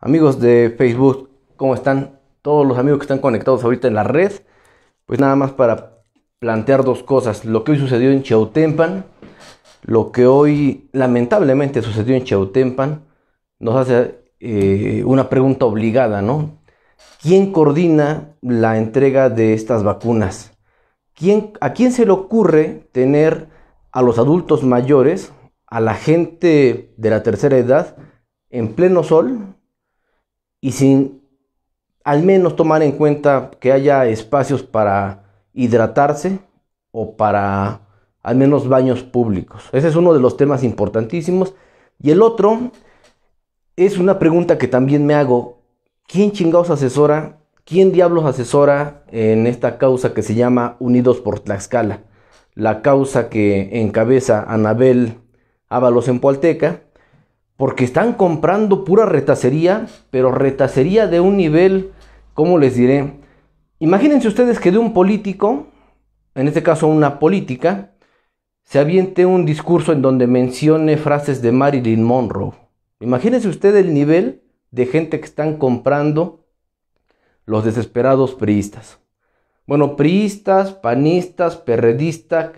Amigos de Facebook, ¿cómo están? Todos los amigos que están conectados ahorita en la red. Pues nada más para plantear dos cosas. Lo que hoy sucedió en Chautempan, lo que hoy lamentablemente sucedió en Chautempan, nos hace eh, una pregunta obligada, ¿no? ¿Quién coordina la entrega de estas vacunas? ¿A quién se le ocurre tener a los adultos mayores, a la gente de la tercera edad, en pleno sol, y sin al menos tomar en cuenta que haya espacios para hidratarse o para al menos baños públicos. Ese es uno de los temas importantísimos. Y el otro es una pregunta que también me hago. ¿Quién chingados asesora? ¿Quién diablos asesora en esta causa que se llama Unidos por Tlaxcala? La causa que encabeza Anabel Ábalos en Pualteca porque están comprando pura retacería, pero retacería de un nivel, ¿cómo les diré? Imagínense ustedes que de un político, en este caso una política, se aviente un discurso en donde mencione frases de Marilyn Monroe. Imagínense ustedes el nivel de gente que están comprando los desesperados priistas. Bueno, priistas, panistas, perredistas,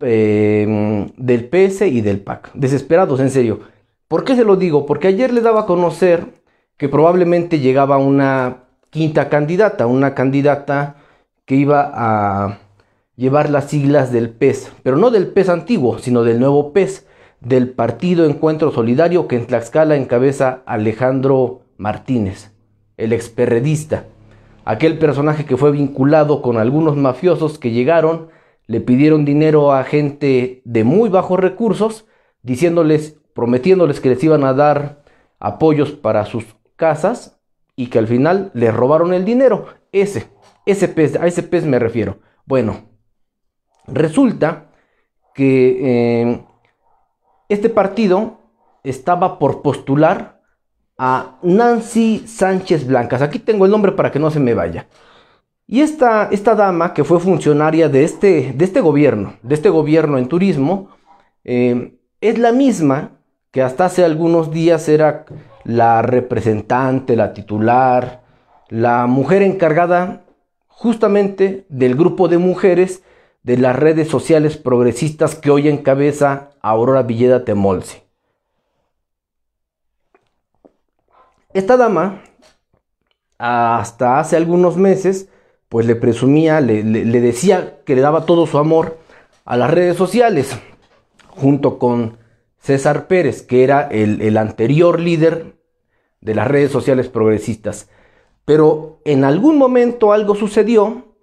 eh, del PS y del PAC. Desesperados, en serio. ¿Por qué se lo digo? Porque ayer le daba a conocer que probablemente llegaba una quinta candidata, una candidata que iba a llevar las siglas del PES, pero no del PES antiguo, sino del nuevo PES, del Partido Encuentro Solidario que en Tlaxcala encabeza Alejandro Martínez, el experredista, aquel personaje que fue vinculado con algunos mafiosos que llegaron, le pidieron dinero a gente de muy bajos recursos, diciéndoles prometiéndoles que les iban a dar apoyos para sus casas y que al final les robaron el dinero. Ese, ese pez, a ese pez me refiero. Bueno, resulta que eh, este partido estaba por postular a Nancy Sánchez Blancas. Aquí tengo el nombre para que no se me vaya. Y esta, esta dama, que fue funcionaria de este, de este gobierno, de este gobierno en turismo, eh, es la misma que hasta hace algunos días era la representante, la titular, la mujer encargada justamente del grupo de mujeres de las redes sociales progresistas que hoy encabeza Aurora Villeda Temolse. Esta dama, hasta hace algunos meses, pues le presumía, le decía que le daba todo su amor a las redes sociales, junto con César Pérez, que era el, anterior líder de las redes sociales progresistas. Pero en algún momento algo sucedió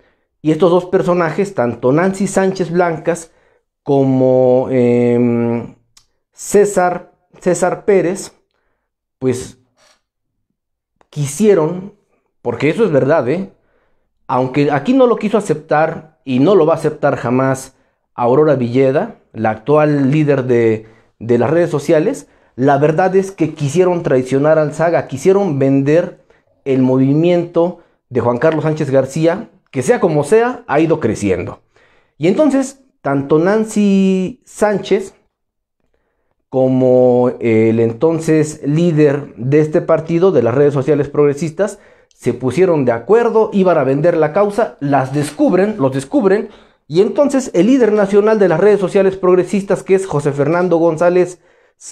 y estos dos personajes, tanto Nancy Sánchez Blancas como em, César, César Pérez, pues quisieron, porque eso es verdad, ¿eh? aunque aquí no lo quiso aceptar y no lo va a aceptar jamás Aurora Villeda, la actual líder de, de las redes sociales, la verdad es que quisieron traicionar al Saga, quisieron vender el movimiento de Juan Carlos Sánchez García, que sea como sea, ha ido creciendo. Y entonces, tanto Nancy Sánchez como el entonces líder de este partido, de las redes sociales progresistas, se pusieron de acuerdo, iban a vender la causa, las descubren, los descubren, y entonces el líder nacional de las redes sociales progresistas, que es José Fernando González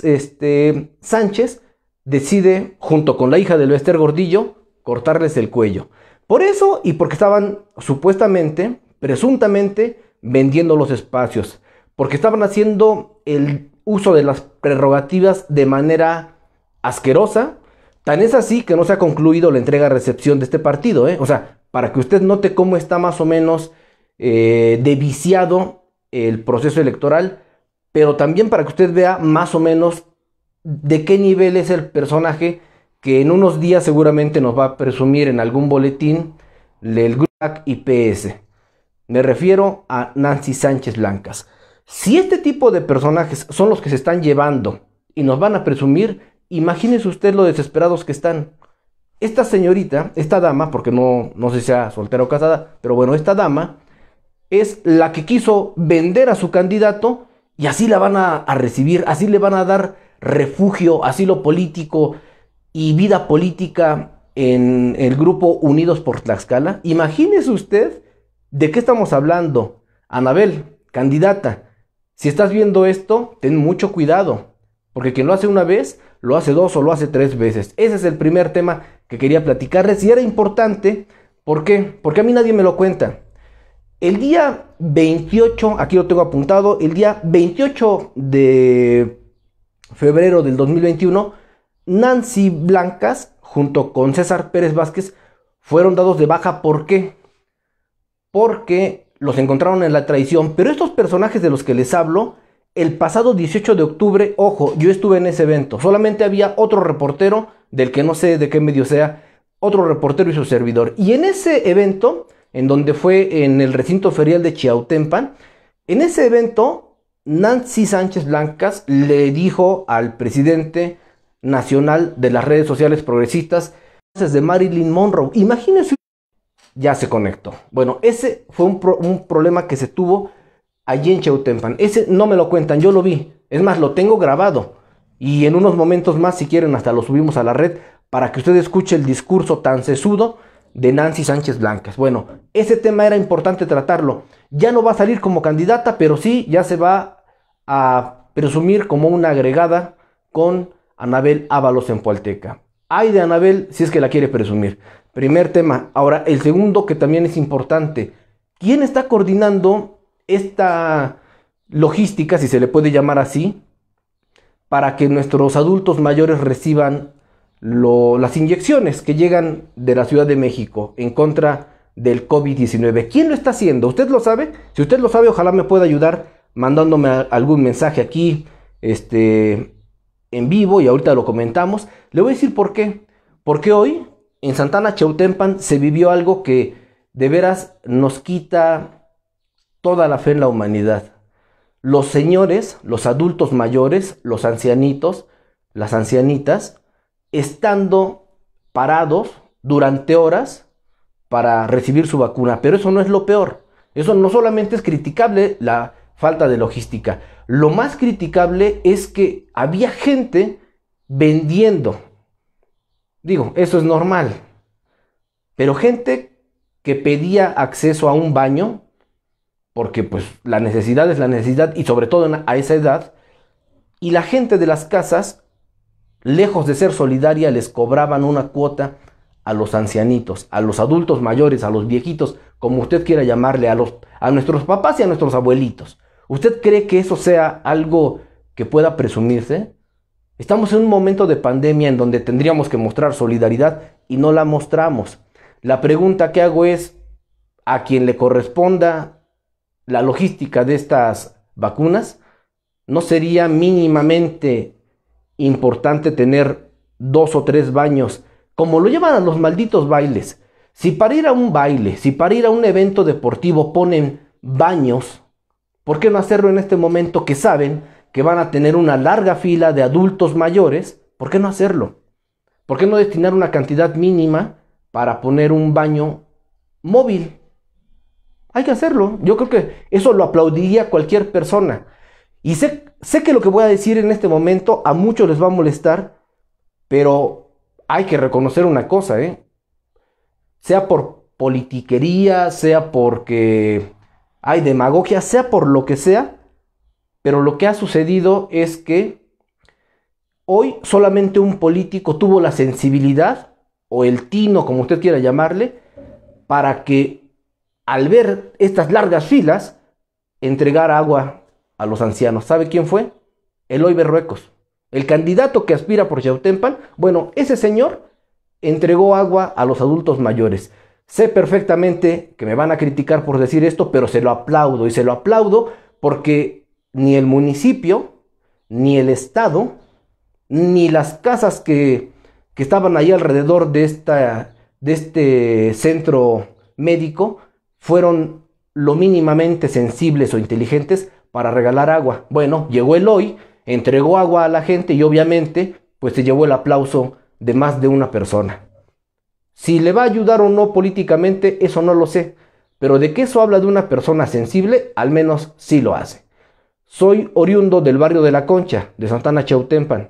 este, Sánchez, decide, junto con la hija de Lester Gordillo, cortarles el cuello. Por eso y porque estaban supuestamente, presuntamente, vendiendo los espacios. Porque estaban haciendo el uso de las prerrogativas de manera asquerosa. Tan es así que no se ha concluido la entrega-recepción de este partido. ¿eh? O sea, para que usted note cómo está más o menos eh, de viciado el proceso electoral, pero también para que usted vea más o menos de qué nivel es el personaje que en unos días seguramente nos va a presumir en algún boletín del GRUAC y PS. Me refiero a Nancy Sánchez Blancas. Si este tipo de personajes son los que se están llevando y nos van a presumir, imagínese usted lo desesperados que están. Esta señorita, esta dama, porque no, no sé si sea soltera o casada, pero bueno, esta dama es la que quiso vender a su candidato y así la van a, recibir, así le van a dar refugio, asilo político y vida política en el grupo Unidos por Tlaxcala. Imagínese usted de qué estamos hablando. Anabel, candidata, si estás viendo esto, ten mucho cuidado, porque quien lo hace una vez, lo hace dos o lo hace tres veces. Ese es el primer tema que quería platicarles y era importante. ¿Por qué? Porque a mí nadie me lo cuenta. El día 28, aquí lo tengo apuntado, el día 28 de febrero del 2021, Nancy Blancas, junto con César Pérez Vázquez, fueron dados de baja. ¿Por qué? Porque los encontraron en la traición. Pero estos personajes de los que les hablo, el pasado 18 de octubre, ojo, yo estuve en ese evento. Solamente había otro reportero, del que no sé de qué medio sea, otro reportero y su servidor. Y en ese evento en donde fue en el recinto ferial de Chiautempan. En ese evento, Nancy Sánchez Blancas le dijo al presidente nacional de las redes sociales progresistas de Marilyn Monroe. Imagínense, ya se conectó. Bueno, ese fue un, problema que se tuvo allí en Chiautempan. Ese no me lo cuentan, yo lo vi. Es más, lo tengo grabado. Y en unos momentos más, si quieren, hasta lo subimos a la red para que usted escuche el discurso tan sesudo de Nancy Sánchez Blancas. Bueno, ese tema era importante tratarlo. Ya no va a salir como candidata, pero sí ya se va a presumir como una agregada con Anabel Ábalos en Pualteca. Ay de Anabel si es que la quiere presumir. Primer tema. Ahora, el segundo que también es importante. ¿Quién está coordinando esta logística, si se le puede llamar así, para que nuestros adultos mayores reciban las inyecciones que llegan de la Ciudad de México en contra del COVID-19. ¿Quién lo está haciendo? ¿Usted lo sabe? Si usted lo sabe, ojalá me pueda ayudar mandándome algún mensaje aquí este, en vivo y ahorita lo comentamos. Le voy a decir por qué. Porque hoy en Santana Chautempan se vivió algo que de veras nos quita toda la fe en la humanidad. Los señores, los adultos mayores, los ancianitos, las ancianitas, estando parados durante horas para recibir su vacuna. Pero eso no es lo peor. Eso no solamente es criticable la falta de logística. Lo más criticable es que había gente vendiendo. Digo, eso es normal. Pero gente que pedía acceso a un baño, porque pues la necesidad es la necesidad y sobre todo a esa edad, y la gente de las casas lejos de ser solidaria, les cobraban una cuota a los ancianitos, a los adultos mayores, a los viejitos, como usted quiera llamarle, a, los, a nuestros papás y a nuestros abuelitos. ¿Usted cree que eso sea algo que pueda presumirse? Estamos en un momento de pandemia en donde tendríamos que mostrar solidaridad y no la mostramos. La pregunta que hago es, a quien le corresponda la logística de estas vacunas, ¿no sería mínimamente importante tener dos o tres baños, como lo llevan a los malditos bailes. Si para ir a un baile, si para ir a un evento deportivo ponen baños, ¿por qué no hacerlo en este momento que saben que van a tener una larga fila de adultos mayores? ¿Por qué no hacerlo? ¿Por qué no destinar una cantidad mínima para poner un baño móvil? Hay que hacerlo. Yo creo que eso lo aplaudiría cualquier persona. Y sé, que lo que voy a decir en este momento a muchos les va a molestar, pero hay que reconocer una cosa, ¿eh? Sea por politiquería, sea porque hay demagogia, sea por lo que sea, pero lo que ha sucedido es que hoy solamente un político tuvo la sensibilidad o el tino, como usted quiera llamarle, para que al ver estas largas filas entregar agua a los ancianos. ¿Sabe quién fue? Eloy Berruecos. El candidato que aspira por Yautempan, bueno, ese señor entregó agua a los adultos mayores. Sé perfectamente que me van a criticar por decir esto, pero se lo aplaudo y se lo aplaudo porque ni el municipio, ni el Estado, ni las casas que, que estaban ahí alrededor de, esta, de este centro médico fueron lo mínimamente sensibles o inteligentes para regalar agua. Bueno, llegó el hoy, entregó agua a la gente y obviamente pues se llevó el aplauso de más de una persona. Si le va a ayudar o no políticamente, eso no lo sé, pero de qué eso habla de una persona sensible, al menos sí lo hace. Soy oriundo del barrio de La Concha, de Santana Chautempan.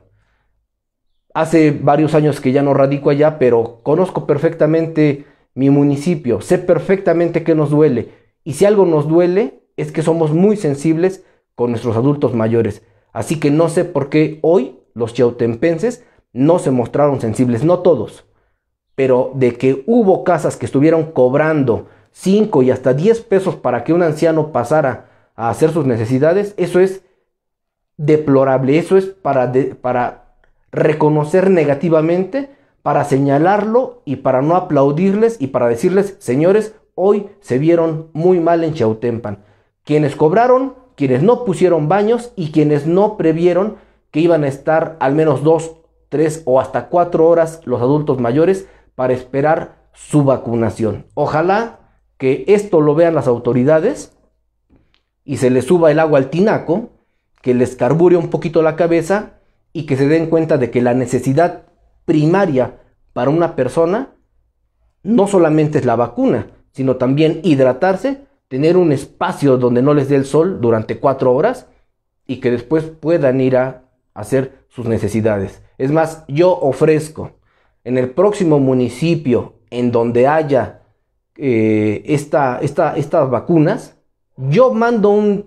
Hace varios años que ya no radico allá, pero conozco perfectamente mi municipio, sé perfectamente qué nos duele. Y si algo nos duele, es que somos muy sensibles con nuestros adultos mayores. Así que no sé por qué hoy los chautempenses no se mostraron sensibles, no todos, pero de que hubo casas que estuvieron cobrando 5 y hasta 10 pesos para que un anciano pasara a hacer sus necesidades, eso es deplorable, eso es para, para reconocer negativamente, para señalarlo y para no aplaudirles y para decirles, señores, hoy se vieron muy mal en Chautempan quienes cobraron, quienes no pusieron baños y quienes no previeron que iban a estar al menos dos, tres o hasta cuatro horas los adultos mayores para esperar su vacunación. Ojalá que esto lo vean las autoridades y se les suba el agua al tinaco, que les carbure un poquito la cabeza y que se den cuenta de que la necesidad primaria para una persona no solamente es la vacuna, sino también hidratarse tener un espacio donde no les dé el sol durante cuatro horas y que después puedan ir a hacer sus necesidades. Es más, yo ofrezco en el próximo municipio en donde haya eh, esta, estas vacunas, yo mando un,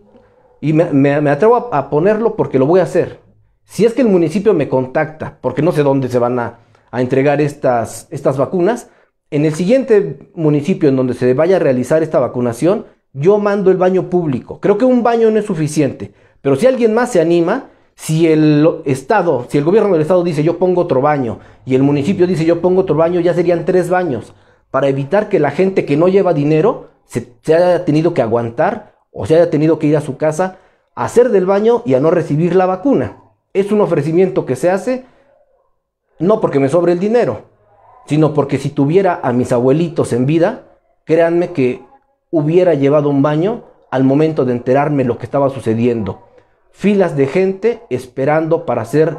y me, atrevo a, ponerlo porque lo voy a hacer. Si es que el municipio me contacta, porque no sé dónde se van a, entregar estas, estas vacunas, en el siguiente municipio en donde se vaya a realizar esta vacunación, yo mando el baño público. Creo que un baño no es suficiente, pero si alguien más se anima, si el Estado, si el gobierno del Estado dice yo pongo otro baño y el municipio dice yo pongo otro baño, ya serían tres baños para evitar que la gente que no lleva dinero se, haya tenido que aguantar o se haya tenido que ir a su casa a hacer del baño y a no recibir la vacuna. Es un ofrecimiento que se hace no porque me sobre el dinero, sino porque si tuviera a mis abuelitos en vida, créanme que hubiera llevado un baño al momento de enterarme lo que estaba sucediendo. Filas de gente esperando para hacer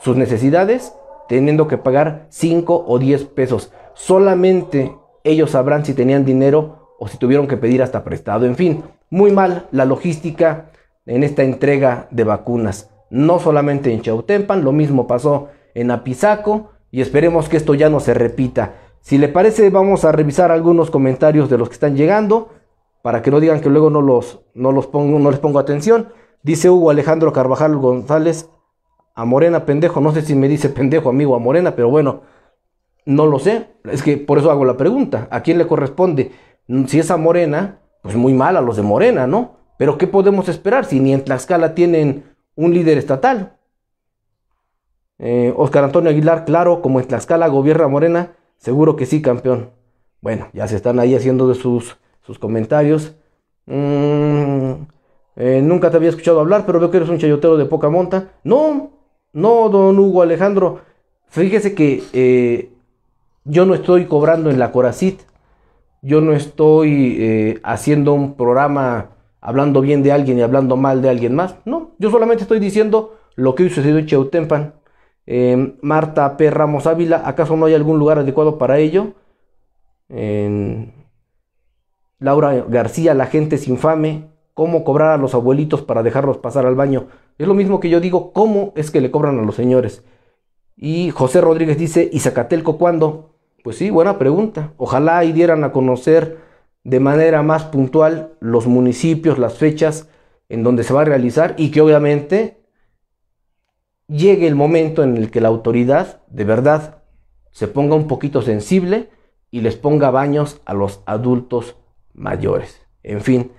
sus necesidades, teniendo que pagar 5 o 10 pesos. Solamente ellos sabrán si tenían dinero o si tuvieron que pedir hasta prestado. En fin, muy mal la logística en esta entrega de vacunas. No solamente en Chautempan, lo mismo pasó en Apizaco y esperemos que esto ya no se repita. Si le parece, vamos a revisar algunos comentarios de los que están llegando para que no digan que luego no, los, no, los pongo, no les pongo atención. Dice Hugo Alejandro Carvajal González, a Morena pendejo, no sé si me dice pendejo amigo a Morena, pero bueno, no lo sé, es que por eso hago la pregunta, ¿a quién le corresponde? Si es a Morena, pues muy mal a los de Morena, ¿no? Pero ¿qué podemos esperar si ni en Tlaxcala tienen un líder estatal? Eh, Oscar Antonio Aguilar, claro, como en Tlaxcala gobierna Morena, Seguro que sí, campeón. Bueno, ya se están ahí haciendo de sus, sus comentarios. Mm, eh, nunca te había escuchado hablar, pero veo que eres un chayotero de poca monta. No, no, don Hugo Alejandro. Fíjese que eh, yo no estoy cobrando en la Coracit. Yo no estoy eh, haciendo un programa hablando bien de alguien y hablando mal de alguien más. No, yo solamente estoy diciendo lo que hoy sucedió en Cheutempan. Em, Marta P. Ramos Ávila, ¿acaso no hay algún lugar adecuado para ello? Em, Laura García, la gente es infame. ¿Cómo cobrar a los abuelitos para dejarlos pasar al baño? Es lo mismo que yo digo, ¿cómo es que le cobran a los señores? Y José Rodríguez dice, ¿y Zacatelco cuándo? Pues sí, buena pregunta. Ojalá y dieran a conocer de manera más puntual los municipios, las fechas en donde se va a realizar y que obviamente llegue el momento en el que la autoridad de verdad se ponga un poquito sensible y les ponga baños a los adultos mayores. En fin,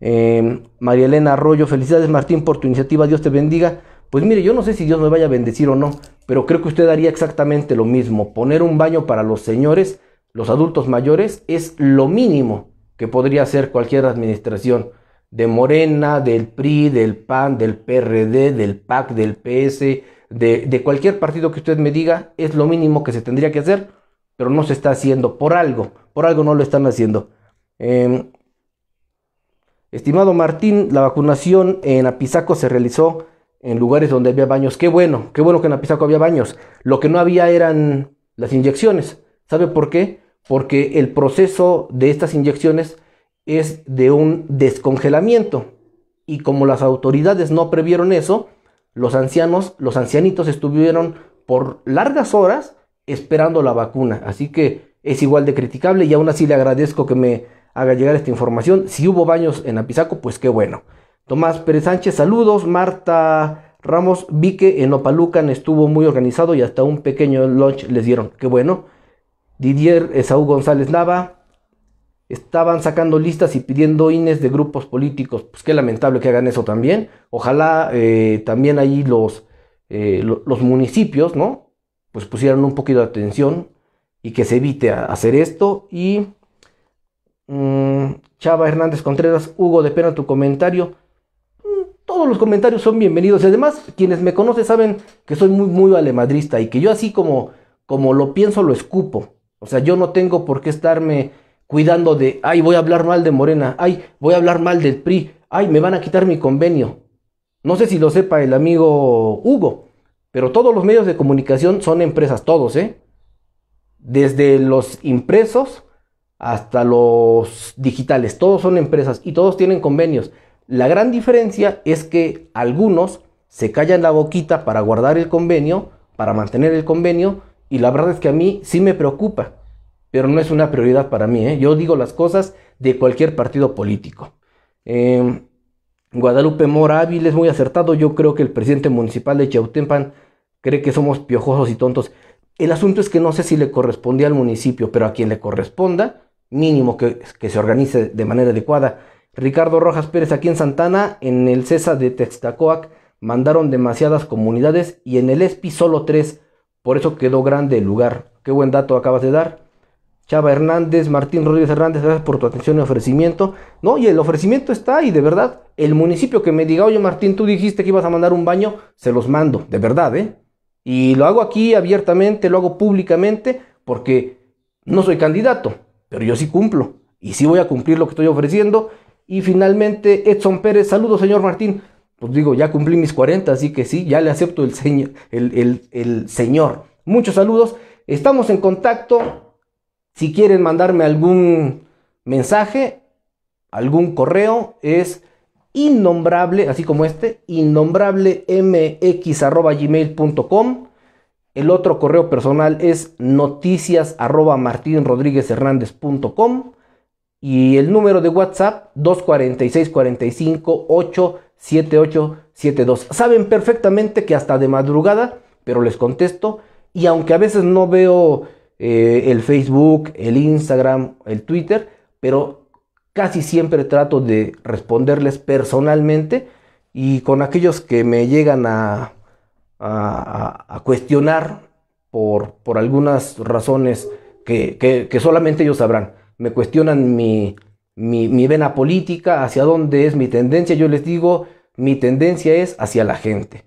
em, María Elena Arroyo, felicidades Martín por tu iniciativa, Dios te bendiga. Pues mire, yo no sé si Dios me vaya a bendecir o no, pero creo que usted haría exactamente lo mismo. Poner un baño para los señores, los adultos mayores, es lo mínimo que podría hacer cualquier administración de Morena, del PRI, del PAN, del PRD, del PAC, del PS, de, cualquier partido que usted me diga, es lo mínimo que se tendría que hacer, pero no se está haciendo por algo, por algo no lo están haciendo. Em, estimado Martín, la vacunación en Apizaco se realizó en lugares donde había baños. Qué bueno, qué bueno que en Apizaco había baños. Lo que no había eran las inyecciones. ¿Sabe por qué? Porque el proceso de estas inyecciones es de un descongelamiento. Y como las autoridades no previeron eso, los ancianos, los ancianitos estuvieron por largas horas esperando la vacuna. Así que es igual de criticable y aún así le agradezco que me haga llegar esta información. Si hubo baños en Apizaco, pues qué bueno. Tomás Pérez Sánchez, saludos. Marta Ramos, vi que en Opalucan estuvo muy organizado y hasta un pequeño lunch les dieron. Qué bueno. Didier Saúl González Nava, estaban sacando listas y pidiendo INES de grupos políticos. Pues qué lamentable que hagan eso también. Ojalá eh, también ahí los, eh, los municipios, ¿no? Pues pusieran un poquito de atención y que se evite hacer esto. Y mm, Chava Hernández Contreras, Hugo, de pena tu comentario. Mm, todos los comentarios son bienvenidos. Y además, quienes me conocen saben que soy muy, muy madrista y que yo así como, como lo pienso, lo escupo. O sea, yo no tengo por qué estarme cuidando de, ay, voy a hablar mal de Morena, ay, voy a hablar mal del PRI, ay, me van a quitar mi convenio. No sé si lo sepa el amigo Hugo, pero todos los medios de comunicación son empresas, todos, ¿eh? Desde los impresos hasta los digitales, todos son empresas y todos tienen convenios. La gran diferencia es que algunos se callan la boquita para guardar el convenio, para mantener el convenio, y la verdad es que a mí sí me preocupa pero no es una prioridad para mí. ¿eh? Yo digo las cosas de cualquier partido político. Em, Guadalupe Mora es muy acertado. Yo creo que el presidente municipal de Chautempan cree que somos piojosos y tontos. El asunto es que no sé si le correspondía al municipio, pero a quien le corresponda, mínimo que, se organice de manera adecuada. Ricardo Rojas Pérez aquí en Santana, en el CESA de Textacoac, mandaron demasiadas comunidades y en el ESPI solo tres. Por eso quedó grande el lugar. Qué buen dato acabas de dar. Chava Hernández, Martín Rodríguez Hernández, gracias por tu atención y ofrecimiento. No, y el ofrecimiento está y de verdad, el municipio que me diga, oye Martín, tú dijiste que ibas a mandar un baño, se los mando, de verdad, ¿eh? Y lo hago aquí abiertamente, lo hago públicamente, porque no soy candidato, pero yo sí cumplo. Y sí voy a cumplir lo que estoy ofreciendo. Y finalmente, Edson Pérez, saludos señor Martín. Pues digo, ya cumplí mis 40, así que sí, ya le acepto el, el señor. Muchos saludos. Estamos en contacto si quieren mandarme algún mensaje, algún correo, es innombrable, así como este, innombrablemx.gmail.com. El otro correo personal es noticias y el número de WhatsApp 246 45 8 Saben perfectamente que hasta de madrugada, pero les contesto y aunque a veces no veo eh, el Facebook, el Instagram, el Twitter, pero casi siempre trato de responderles personalmente y con aquellos que me llegan a, cuestionar por, algunas razones que, solamente ellos sabrán. Me cuestionan mi, mi, mi vena política, hacia dónde es mi tendencia. Yo les digo, mi tendencia es hacia la gente.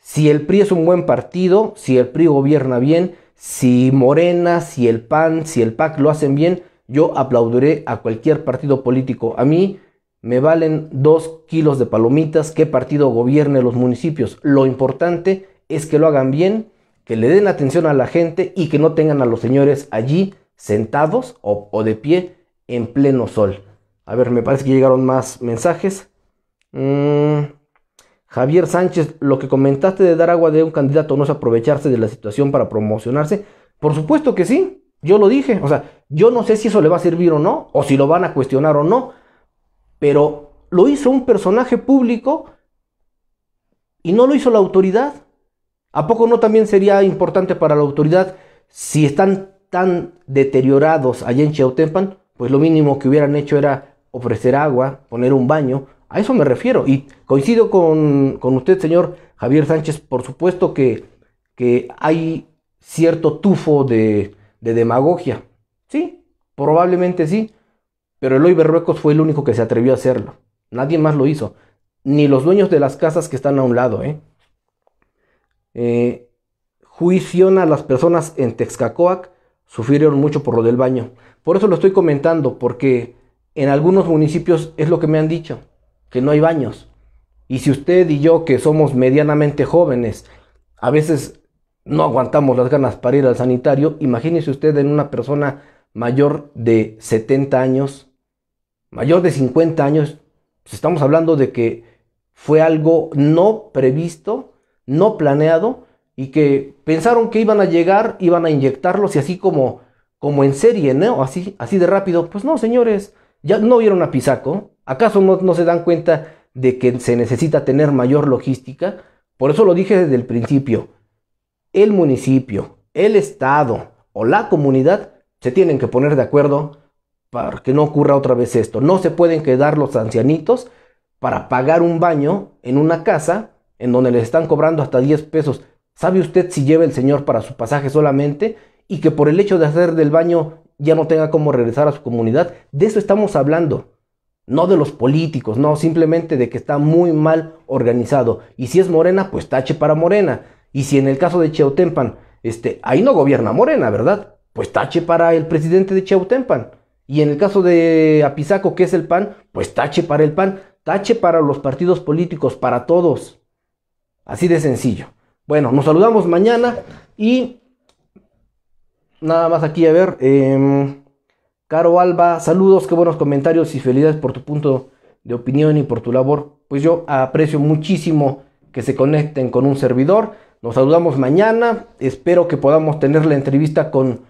Si el PRI es un buen partido, si el PRI gobierna bien, si Morena, si el PAN, si el PAC lo hacen bien, yo aplaudiré a cualquier partido político. A mí me valen dos kilos de palomitas qué partido gobierne los municipios. Lo importante es que lo hagan bien, que le den atención a la gente y que no tengan a los señores allí sentados o, de pie en pleno sol. A ver, me parece que llegaron más mensajes. Mmm... Javier Sánchez, lo que comentaste de dar agua de un candidato no es aprovecharse de la situación para promocionarse. Por supuesto que sí, yo lo dije. O sea, yo no sé si eso le va a servir o no, o si lo van a cuestionar o no, pero lo hizo un personaje público y no lo hizo la autoridad. ¿A poco no también sería importante para la autoridad si están tan deteriorados allá en Chiautempan? Pues lo mínimo que hubieran hecho era ofrecer agua, poner un baño, a eso me refiero. Y coincido con, usted, señor Javier Sánchez, por supuesto que, que hay cierto tufo de, demagogia. Sí, probablemente sí. Pero Eloy Berruecos fue el único que se atrevió a hacerlo. Nadie más lo hizo. Ni los dueños de las casas que están a un lado. ¿eh? eh a las personas en Texcacoac. Sufrieron mucho por lo del baño. Por eso lo estoy comentando, porque en algunos municipios es lo que me han dicho que no hay baños. Y si usted y yo, que somos medianamente jóvenes, a veces no aguantamos las ganas para ir al sanitario, imagínese usted en una persona mayor de 70 años, mayor de 50 años, pues estamos hablando de que fue algo no previsto, no planeado, y que pensaron que iban a llegar, iban a inyectarlos y así como, como en serie, ¿no? Así, así de rápido. Pues no, señores, ya no vieron a Pisaco, ¿Acaso no, se dan cuenta de que se necesita tener mayor logística? Por eso lo dije desde el principio. El municipio, el Estado o la comunidad se tienen que poner de acuerdo para que no ocurra otra vez esto. No se pueden quedar los ancianitos para pagar un baño en una casa en donde les están cobrando hasta 10 pesos. ¿Sabe usted si lleva el señor para su pasaje solamente y que por el hecho de hacer del baño ya no tenga cómo regresar a su comunidad? De eso estamos hablando no de los políticos, no, simplemente de que está muy mal organizado. Y si es Morena, pues tache para Morena. Y si en el caso de Chautempan, este, ahí no gobierna Morena, ¿verdad? Pues tache para el presidente de Chautempan. Y en el caso de Apizaco, que es el PAN, pues tache para el PAN, tache para los partidos políticos, para todos. Así de sencillo. Bueno, nos saludamos mañana y nada más aquí a ver. Em, Caro Alba, saludos, qué buenos comentarios y felicidades por tu punto de opinión y por tu labor. Pues yo aprecio muchísimo que se conecten con un servidor. Nos saludamos mañana. Espero que podamos tener la entrevista con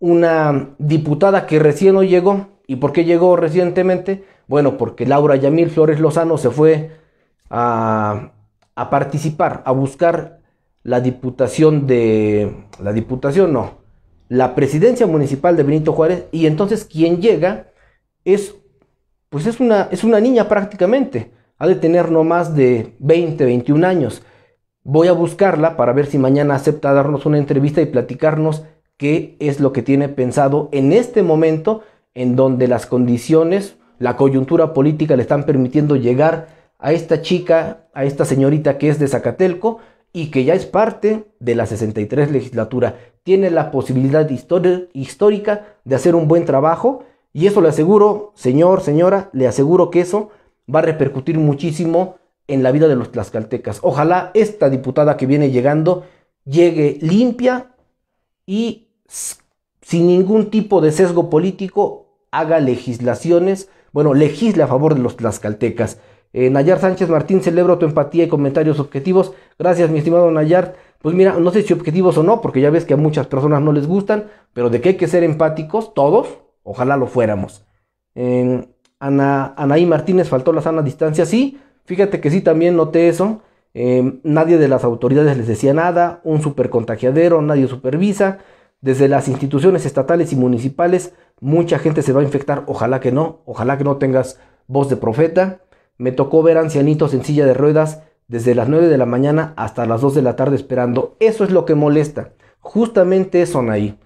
una diputada que recién no llegó. ¿Y por qué llegó recientemente? Bueno, porque Laura Yamil Flores Lozano se fue a, a participar, a buscar la diputación de... La diputación no, la presidencia municipal de Benito Juárez y entonces quien llega es pues es una, es una niña prácticamente, ha de tener no más de 20, 21 años. Voy a buscarla para ver si mañana acepta darnos una entrevista y platicarnos qué es lo que tiene pensado en este momento en donde las condiciones, la coyuntura política le están permitiendo llegar a esta chica, a esta señorita que es de Zacatelco y que ya es parte de la 63 legislatura tiene la posibilidad histórica de hacer un buen trabajo y eso le aseguro, señor, señora, le aseguro que eso va a repercutir muchísimo en la vida de los tlaxcaltecas. Ojalá esta diputada que viene llegando llegue limpia y sin ningún tipo de sesgo político haga legislaciones, bueno, legisle a favor de los tlaxcaltecas. Eh, Nayar Sánchez Martín, celebro tu empatía y comentarios objetivos. Gracias, mi estimado Nayar pues mira, no sé si objetivos o no, porque ya ves que a muchas personas no les gustan, pero de que hay que ser empáticos, todos, ojalá lo fuéramos. Ana, Anaí Martínez faltó la sana distancia, sí, fíjate que sí, también noté eso. Em, nadie de las autoridades les decía nada, un contagiadero, nadie supervisa. Desde las instituciones estatales y municipales, mucha gente se va a infectar, ojalá que no, ojalá que no tengas voz de profeta. Me tocó ver ancianitos en silla de ruedas desde las 9 de la mañana hasta las 2 de la tarde esperando. Eso es lo que molesta. Justamente eso, ahí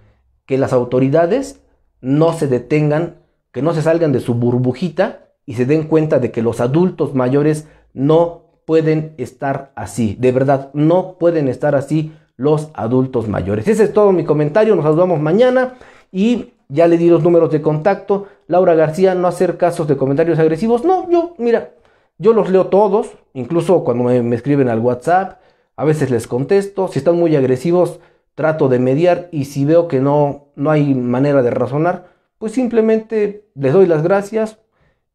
que las autoridades no se detengan, que no se salgan de su burbujita y se den cuenta de que los adultos mayores no pueden estar así. De verdad, no pueden estar así los adultos mayores. Ese es todo mi comentario. Nos saludamos mañana y ya le di los números de contacto. Laura García, no hacer casos de comentarios agresivos. No, yo, mira, yo los leo todos, incluso cuando me, escriben al WhatsApp, a veces les contesto, si están muy agresivos, trato de mediar y si veo que no, no hay manera de razonar, pues simplemente les doy las gracias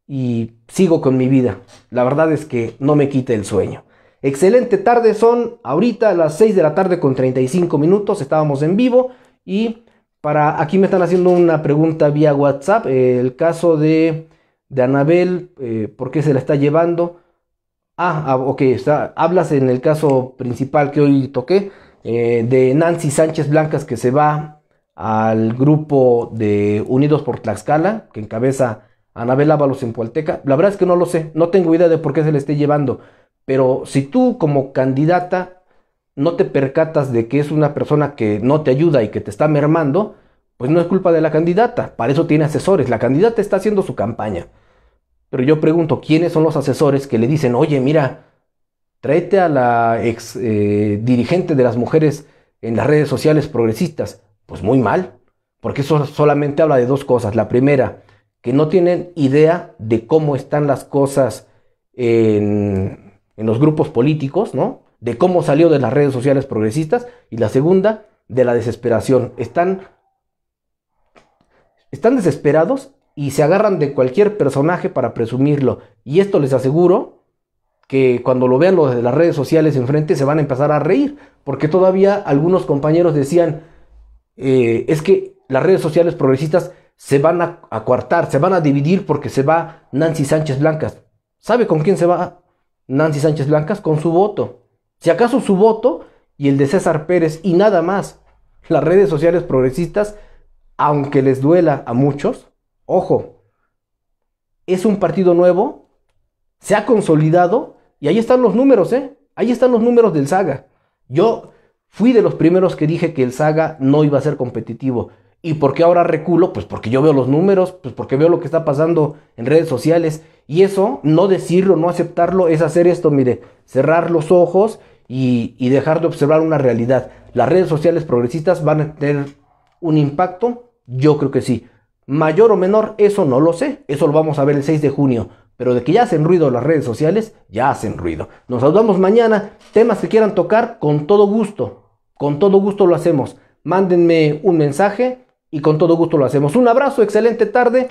y sigo con mi vida. La verdad es que no me quita el sueño. Excelente tarde, son ahorita las 6 de la tarde con 35 minutos, estábamos en vivo y para aquí me están haciendo una pregunta vía WhatsApp, el caso de de Anabel, eh, por qué se la está llevando. Ah, ah, ok, está, hablas en el caso principal que hoy toqué, eh, de Nancy Sánchez Blancas que se va al grupo de Unidos por Tlaxcala, que encabeza Anabel Ábalos en Pualteca. La verdad es que no lo sé, no tengo idea de por qué se la esté llevando, pero si tú como candidata no te percatas de que es una persona que no te ayuda y que te está mermando, pues no es culpa de la candidata, para eso tiene asesores, la candidata está haciendo su campaña. Pero yo pregunto, ¿quiénes son los asesores que le dicen, oye, mira, tráete a la ex eh, dirigente de las mujeres en las redes sociales progresistas? Pues muy mal, porque eso solamente habla de dos cosas. La primera, que no tienen idea de cómo están las cosas en, en los grupos políticos, ¿no? De cómo salió de las redes sociales progresistas. Y la segunda, de la desesperación. Están, están desesperados y se agarran de cualquier personaje para presumirlo. Y esto les aseguro que cuando lo vean los de las redes sociales enfrente se van a empezar a reír, porque todavía algunos compañeros decían, eh, es que las redes sociales progresistas se van a, a se van a dividir porque se va Nancy Sánchez Blancas. ¿Sabe con quién se va Nancy Sánchez Blancas? Con su voto. Si acaso su voto y el de César Pérez y nada más. Las redes sociales progresistas, aunque les duela a muchos, Ojo, es un partido nuevo, se ha consolidado y ahí están los números, ¿eh? Ahí están los números del Saga. Yo fui de los primeros que dije que el Saga no iba a ser competitivo. ¿Y por qué ahora reculo? Pues porque yo veo los números, pues porque veo lo que está pasando en redes sociales. Y eso, no decirlo, no aceptarlo, es hacer esto, mire, cerrar los ojos y, y dejar de observar una realidad. Las redes sociales progresistas van a tener un impacto, yo creo que sí mayor o menor, eso no lo sé, eso lo vamos a ver el 6 de junio, pero de que ya hacen ruido las redes sociales, ya hacen ruido. Nos saludamos mañana, temas que quieran tocar, con todo gusto, con todo gusto lo hacemos. Mándenme un mensaje y con todo gusto lo hacemos. Un abrazo, excelente tarde.